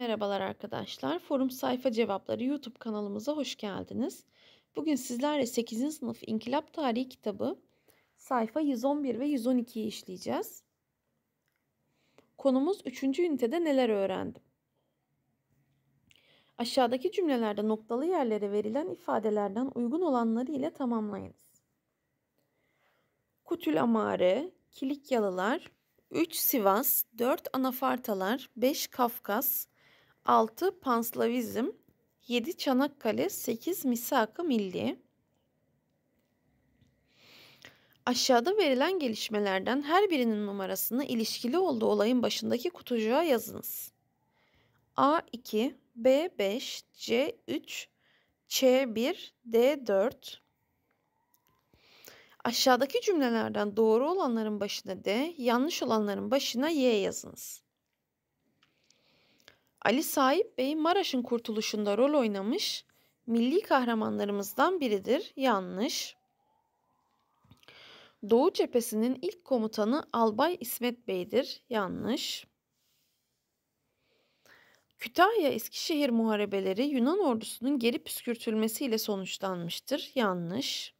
Merhabalar arkadaşlar. Forum Sayfa Cevapları YouTube kanalımıza hoş geldiniz. Bugün sizlerle 8. sınıf İnkılap Tarihi kitabı sayfa 111 ve 112'yi işleyeceğiz. Konumuz 3. ünitede neler öğrendim? Aşağıdaki cümlelerde noktalı yerlere verilen ifadelerden uygun olanları ile tamamlayınız. Kutül Amare, Kilikyalılar, 3 Sivas, 4 Anafartalar, 5 Kafkas, 6 Panslavizm, 7 Çanakkale, 8 Misak-ı Milli. Aşağıda verilen gelişmelerden her birinin numarasını ilişkili olduğu olayın başındaki kutucuğa yazınız. A2, B5, C3, C1, D4. Aşağıdaki cümlelerden doğru olanların başına D, yanlış olanların başına Y yazınız. Ali Sahip Bey Maraş'ın kurtuluşunda rol oynamış milli kahramanlarımızdan biridir. Yanlış. Doğu cephesinin ilk komutanı Albay İsmet Bey'dir. Yanlış. Kütahya Eskişehir muharebeleri Yunan ordusunun geri püskürtülmesiyle sonuçlanmıştır. Yanlış.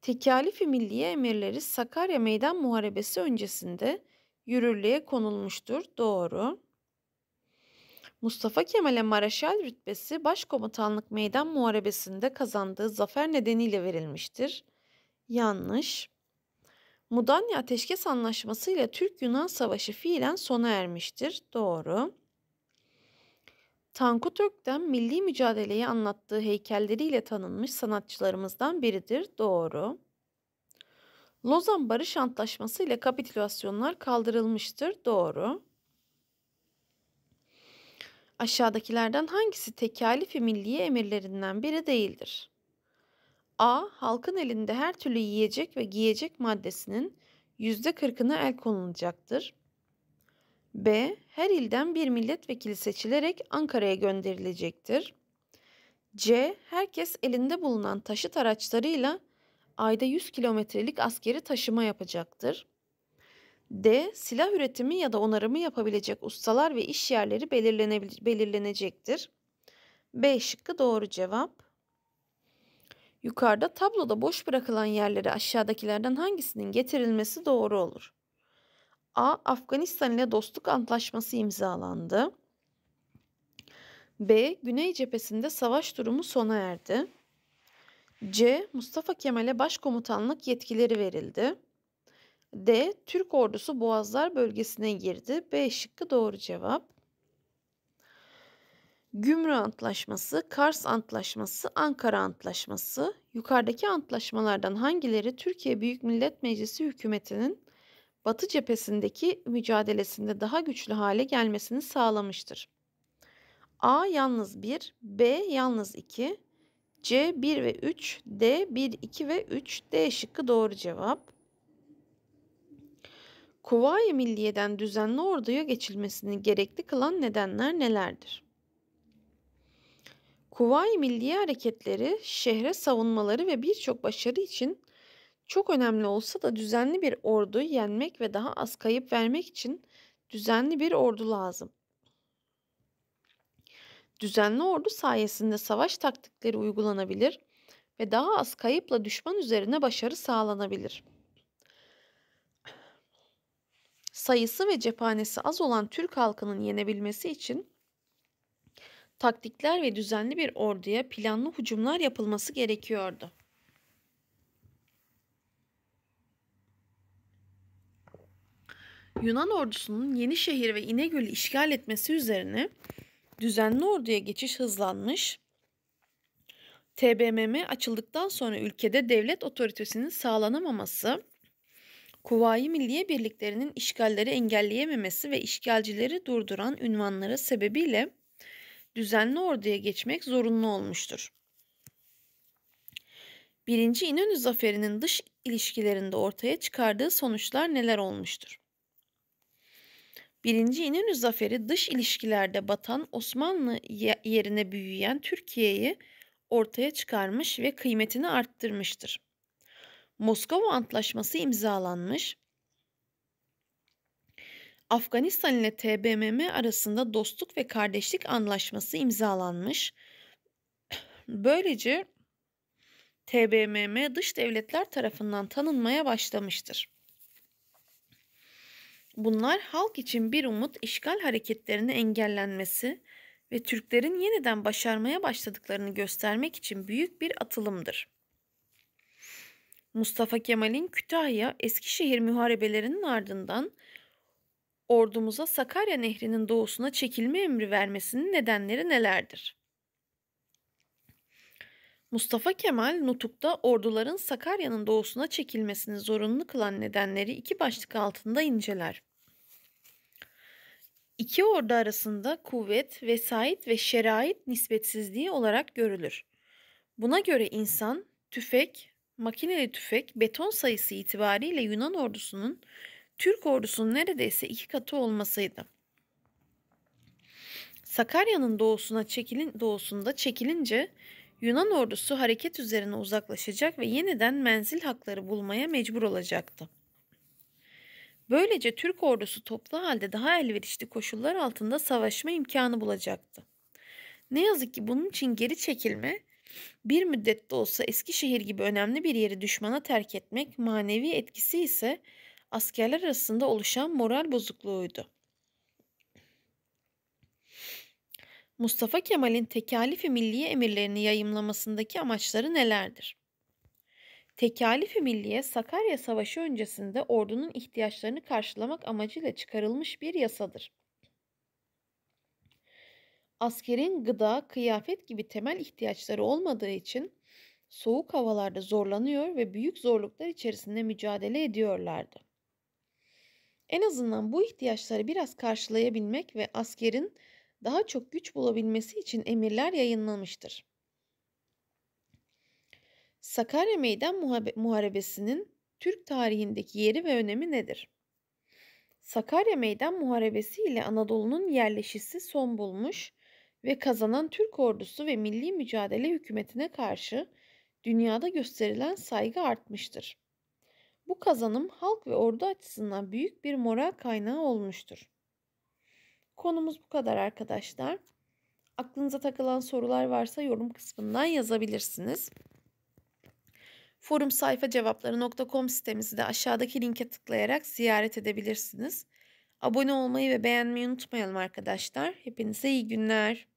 Tekalifi Milliye emirleri Sakarya Meydan Muharebesi öncesinde yürürlüğe konulmuştur. Doğru. Mustafa Kemal'e Mareşal rütbesi Başkomutanlık Meydan Muharebesi'nde kazandığı zafer nedeniyle verilmiştir. Yanlış. Mudanya Ateşkes Anlaşması ile Türk-Yunan Savaşı fiilen sona ermiştir. Doğru. Tankut Ökten milli mücadeleyi anlattığı heykelleriyle tanınmış sanatçılarımızdan biridir. Doğru. Lozan Barış Antlaşması ile kapitülasyonlar kaldırılmıştır. Doğru. Aşağıdakilerden hangisi tekalif milliye emirlerinden biri değildir? A. Halkın elinde her türlü yiyecek ve giyecek maddesinin yüzde kırkına el konulacaktır. B. Her ilden bir milletvekili seçilerek Ankara'ya gönderilecektir. C. Herkes elinde bulunan taşıt araçlarıyla ayda 100 kilometrelik askeri taşıma yapacaktır. D. Silah üretimi ya da onarımı yapabilecek ustalar ve iş yerleri belirlenecektir. B şıkkı doğru cevap. Yukarıda tabloda boş bırakılan yerlere aşağıdakilerden hangisinin getirilmesi doğru olur? A. Afganistan ile dostluk antlaşması imzalandı. B. Güney cephesinde savaş durumu sona erdi. C. Mustafa Kemal'e başkomutanlık yetkileri verildi. D. Türk ordusu Boğazlar bölgesine girdi. B şıkkı doğru cevap. Gümrü Antlaşması, Kars Antlaşması, Ankara Antlaşması. Yukarıdaki antlaşmalardan hangileri Türkiye Büyük Millet Meclisi hükümetinin Batı cephesindeki mücadelesinde daha güçlü hale gelmesini sağlamıştır? A yalnız 1, B yalnız 2, C 1 ve 3, D 1, 2 ve 3, D şıkkı doğru cevap. Kuvayi Milliye'den düzenli orduya geçilmesini gerekli kılan nedenler nelerdir? Kuvayi Milliye hareketleri şehre savunmaları ve birçok başarı için çok önemli olsa da düzenli bir ordu yenmek ve daha az kayıp vermek için düzenli bir ordu lazım. Düzenli ordu sayesinde savaş taktikleri uygulanabilir ve daha az kayıpla düşman üzerine başarı sağlanabilir.'' sayısı ve cephanesi az olan Türk halkının yenebilmesi için taktikler ve düzenli bir orduya planlı hücumlar yapılması gerekiyordu. Yunan ordusunun Yenişehir ve İnegöl'ü işgal etmesi üzerine düzenli orduya geçiş hızlanmış. TBMM açıldıktan sonra ülkede devlet otoritesinin sağlanamaması Kuvayi Milliye birliklerinin işgalleri engelleyememesi ve işgalcileri durduran ünvanları sebebiyle düzenli orduya geçmek zorunlu olmuştur. Birinci İnönü Zaferi'nin dış ilişkilerinde ortaya çıkardığı sonuçlar neler olmuştur? Birinci İnönü Zaferi dış ilişkilerde batan Osmanlı yerine büyüyen Türkiye'yi ortaya çıkarmış ve kıymetini arttırmıştır. Moskova Antlaşması imzalanmış. Afganistan ile TBMM arasında dostluk ve kardeşlik anlaşması imzalanmış. Böylece TBMM dış devletler tarafından tanınmaya başlamıştır. Bunlar halk için bir umut işgal hareketlerinin engellenmesi ve Türklerin yeniden başarmaya başladıklarını göstermek için büyük bir atılımdır. Mustafa Kemal'in Kütahya, Eskişehir muharebelerinin ardından ordumuza Sakarya Nehri'nin doğusuna çekilme emri vermesinin nedenleri nelerdir? Mustafa Kemal Nutuk'ta orduların Sakarya'nın doğusuna çekilmesini zorunlu kılan nedenleri iki başlık altında inceler. İki ordu arasında kuvvet, vesait ve şerait nispetsizliği olarak görülür. Buna göre insan tüfek, Makineli tüfek beton sayısı itibariyle Yunan ordusunun Türk ordusunun neredeyse iki katı olmasıydı. Sakarya'nın doğusuna çekilin, doğusunda çekilince Yunan ordusu hareket üzerine uzaklaşacak ve yeniden menzil hakları bulmaya mecbur olacaktı. Böylece Türk ordusu toplu halde daha elverişli koşullar altında savaşma imkanı bulacaktı. Ne yazık ki bunun için geri çekilme bir müddet de olsa Eskişehir gibi önemli bir yeri düşmana terk etmek manevi etkisi ise askerler arasında oluşan moral bozukluğuydu. Mustafa Kemal'in tekalifi milliye emirlerini yayımlamasındaki amaçları nelerdir? Tekalifi milliye Sakarya Savaşı öncesinde ordunun ihtiyaçlarını karşılamak amacıyla çıkarılmış bir yasadır. Askerin gıda, kıyafet gibi temel ihtiyaçları olmadığı için soğuk havalarda zorlanıyor ve büyük zorluklar içerisinde mücadele ediyorlardı. En azından bu ihtiyaçları biraz karşılayabilmek ve askerin daha çok güç bulabilmesi için emirler yayınlanmıştır. Sakarya Meydan Muharebesi'nin Türk tarihindeki yeri ve önemi nedir? Sakarya Meydan Muharebesi ile Anadolu'nun yerleşisi son bulmuş ve kazanan Türk ordusu ve milli mücadele hükümetine karşı dünyada gösterilen saygı artmıştır. Bu kazanım halk ve ordu açısından büyük bir moral kaynağı olmuştur. Konumuz bu kadar arkadaşlar. Aklınıza takılan sorular varsa yorum kısmından yazabilirsiniz. Forum sayfa cevapları.com sitemizi de aşağıdaki linke tıklayarak ziyaret edebilirsiniz. Abone olmayı ve beğenmeyi unutmayalım arkadaşlar. Hepinize iyi günler.